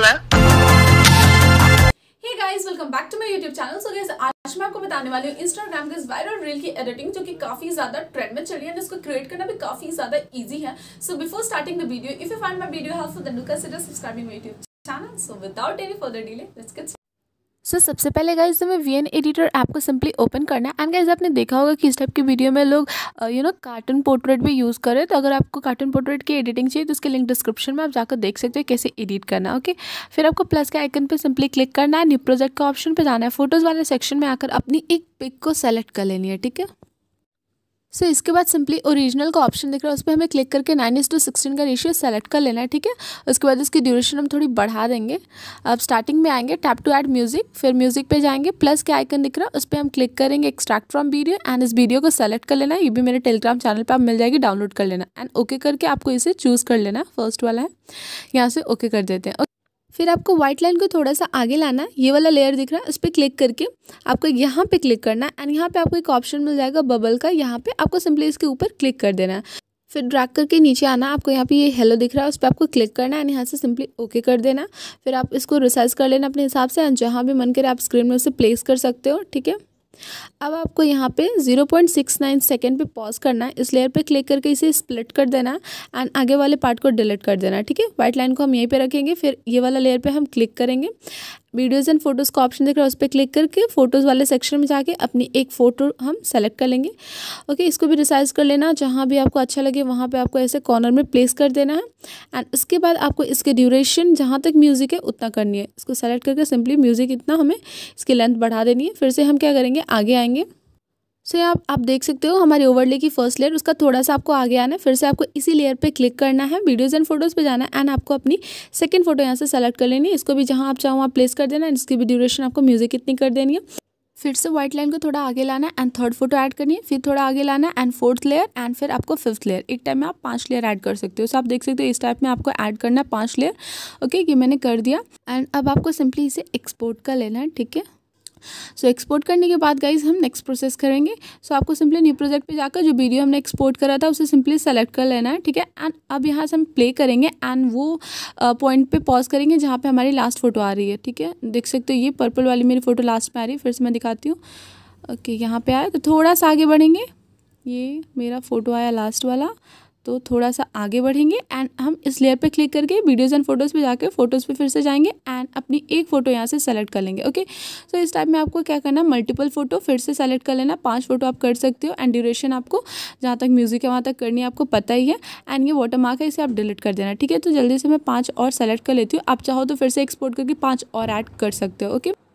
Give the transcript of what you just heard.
Hello? Hey guys, welcome back to my YouTube channel. So guys, आज मैं आपको बताने वाली हूँ Instagram के इस वायरल रील की एडिटिंग जो कि काफी ज्यादा ट्रेंड में चली है और इसको क्रिएट करना भी काफी ज्यादा इजी है So before starting the video, if you find my video helpful, then do consider subscribing my YouTube channel. So without any further delay, let's get started. So so, सबसे पहले गाइज मैं V N editor app को simply open करना है and guys आपने देखा होगा कि इस टाइप की वीडियो में लोग यू नो कार्टून पोर्ट्रेट भी यूज़ करें तो अगर आपको कार्टून पोर्ट्रेट की एडिटिंग चाहिए तो उसके लिंक डिस्क्रिप्शन में आप जाकर देख सकते हो कैसे एडिट करना ओके okay? फिर आपको प्लस के आइकन पर सिंपली क्लिक करना है न्यू प्रोजेक्ट का ऑप्शन पर जाना है फोटोज़ वाले सेक्शन में आकर अपनी एक पिक को सेलेक्ट कर लेनी है ठीक है सो so, इसके बाद सिंपली ओरिजिनल का ऑप्शन दिख रहा है उस पर हमें क्लिक करके नाइन इज टू सिक्सटीन का रेशियो सेलेक्ट कर लेना है ठीक है उसके बाद इसकी ड्यूरेशन हम थोड़ी बढ़ा देंगे अब स्टार्टिंग में आएंगे टैप टू ऐड म्यूजिक फिर म्यूजिक पे जाएंगे प्लस के आइकन दिख रहा है उस पर हम क्लिक करेंगे एक्सट्रैक्ट फ्रॉम वीडियो एंड इस वीडियो को सेलेक्ट कर लेना ये भी मेरे टेलीग्राम चैनल पर आप मिल जाएगी डाउनलोड कर लेना एंड ओके okay करके आपको इसे चूज़ कर लेना फर्स्ट वाला है यहाँ से ओके okay कर देते हैं फिर आपको व्हाइट लाइन को थोड़ा सा आगे लाना ये वाला लेयर दिख रहा है उस पर क्लिक करके आपको यहाँ पे क्लिक करना है एंड यहाँ पे आपको एक ऑप्शन मिल जाएगा बबल का यहाँ पे आपको सिंपली इसके ऊपर क्लिक कर देना है फिर ड्रैग करके नीचे आना आपको यहाँ पे ये हेलो दिख रहा है उस पर आपको क्लिक करना है एंड यहाँ से सिंपली ओके कर देना फिर आप इसको रिसाइज कर लेना अपने हिसाब से एंड जहाँ भी मन करे आप स्क्रीन में उसे प्लेस कर सकते हो ठीक है अब आपको यहाँ पे 0.69 सेकेंड पर पॉज करना है इस लेयर पे क्लिक करके इसे स्प्लिट कर देना है एंड आगे वाले पार्ट को डिलीट कर देना है ठीक है वाइट लाइन को हम यहीं पे रखेंगे फिर ये वाला लेयर पे हम क्लिक करेंगे वीडियोज़ एंड फोटोज़ का ऑप्शन देख रहे हैं उस पर क्लिक करके फ़ोटोज़ वाले सेक्शन में जाके अपनी एक फ़ोटो हम सेलेक्ट कर लेंगे ओके इसको भी रिसाइज कर लेना जहाँ भी आपको अच्छा लगे वहाँ पे आपको ऐसे कॉर्नर में प्लेस कर देना है एंड उसके बाद आपको इसके ड्यूरेशन जहाँ तक म्यूज़िक है उतना करनी है इसको सेलेक्ट करके सिंपली म्यूज़िक इतना हमें इसकी लेंथ बढ़ा देनी है फिर से हम क्या करेंगे आगे आएंगे so, आप आप देख सकते हो हमारी ओवरले की फर्स्ट लेयर उसका थोड़ा सा आपको आगे आना है फिर से आपको इसी लेयर पे क्लिक करना है वीडियोज़ एंड फोटोज़ पे जाना है एंड आपको अपनी सेकंड फोटो यहाँ से सेलेक्ट कर लेनी है इसको भी जहाँ आप चाहो वहाँ प्लेस कर देना है इसकी भी ड्यूरेशन आपको म्यूजिक इतनी कर देनी है फिर से व्हाइट लाइन को थोड़ा आगे लाना है एंड थर्ड फोटो ऐड करनी है फिर थोड़ा आगे लाना है एंड फोर्थ लेयर एंड फिर आपको फिफ्थ लेयर एक टाइम में आप पांच लेयर ऐड कर सकते हो सो आप देख सकते हो इस टाइप में आपको ऐड करना है पाँच लेयर ओके ये मैंने कर दिया एंड अब आपको सिंपली इसे एक्सपोर्ट कर लेना है ठीक है सो so, एक्सपोर्ट करने के बाद गाइज हम नेक्स्ट प्रोसेस करेंगे सो so, आपको सिंपली न्यू प्रोजेक्ट पे जाकर जो वीडियो हमने एक्सपोर्ट करा था उसे सिंपली सेलेक्ट कर लेना है ठीक है एंड अब यहाँ से हम प्ले करेंगे एंड वो पॉइंट uh, पे पॉज करेंगे जहाँ पे हमारी लास्ट फोटो आ रही है ठीक है देख सकते हो ये पर्पल वाली मेरी फ़ोटो लास्ट में आ रही है फिर से मैं दिखाती हूँ ओके okay, यहाँ पर आया तो थोड़ा सा आगे बढ़ेंगे ये मेरा फ़ोटो आया लास्ट वाला तो थोड़ा सा आगे बढ़ेंगे एंड हम इस लेयर पे क्लिक करके वीडियोज़ एंड फोटोज़ पे जाके फोटोज़ पे फिर से जाएंगे एंड अपनी एक फ़ोटो यहाँ से सेलेक्ट कर लेंगे ओके सो so, इस टाइप में आपको क्या करना मल्टीपल फ़ोटो फिर से सेलेक्ट कर लेना पांच फ़ोटो आप कर सकते हो एंड ड्यूरेशन आपको जहाँ तक म्यूज़िक है वहाँ तक करनी है आपको पता ही है एंड ये वाटर मार्क है इसे आप डिलीट कर देना ठीक है तो जल्दी से मैं पाँच और सेलेक्ट कर लेती हूँ आप चाहो तो फिर से एक्सपोर्ट करके पाँच और ऐड कर सकते हो ओके